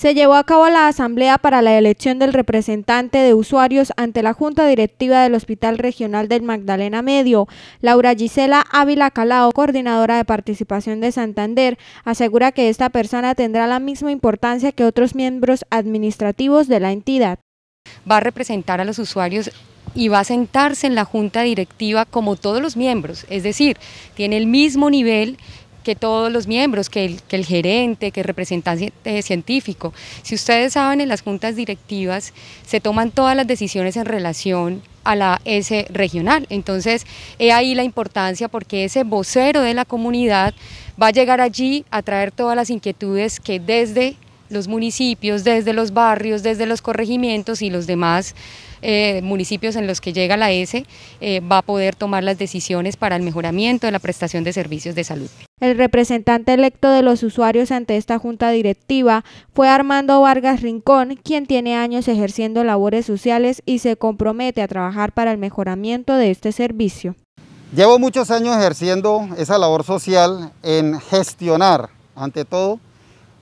se llevó a cabo la asamblea para la elección del representante de usuarios ante la Junta Directiva del Hospital Regional del Magdalena Medio. Laura Gisela Ávila Calao, coordinadora de participación de Santander, asegura que esta persona tendrá la misma importancia que otros miembros administrativos de la entidad. Va a representar a los usuarios y va a sentarse en la junta directiva como todos los miembros, es decir, tiene el mismo nivel que todos los miembros, que el, que el, gerente, que el representante científico. Si ustedes saben, en las juntas directivas se toman todas las decisiones en relación a la S regional. Entonces, he ahí la importancia porque ese vocero de la comunidad va a llegar allí a traer todas las inquietudes que desde los municipios, desde los barrios, desde los corregimientos y los demás eh, municipios en los que llega la S, eh, va a poder tomar las decisiones para el mejoramiento de la prestación de servicios de salud. El representante electo de los usuarios ante esta junta directiva fue Armando Vargas Rincón, quien tiene años ejerciendo labores sociales y se compromete a trabajar para el mejoramiento de este servicio. Llevo muchos años ejerciendo esa labor social en gestionar, ante todo,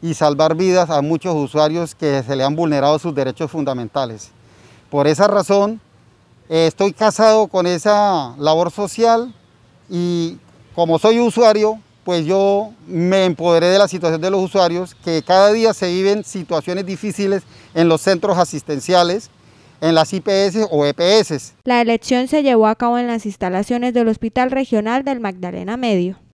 y salvar vidas a muchos usuarios que se le han vulnerado sus derechos fundamentales. Por esa razón, eh, estoy casado con esa labor social y como soy usuario, pues yo me empoderé de la situación de los usuarios, que cada día se viven situaciones difíciles en los centros asistenciales, en las IPS o EPS. La elección se llevó a cabo en las instalaciones del Hospital Regional del Magdalena Medio.